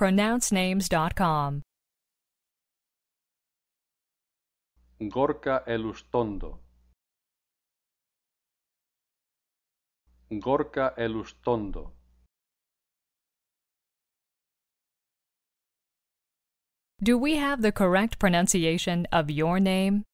pronouncenames.com. Gorka Elustondo. Gorka Elustondo. Do we have the correct pronunciation of your name?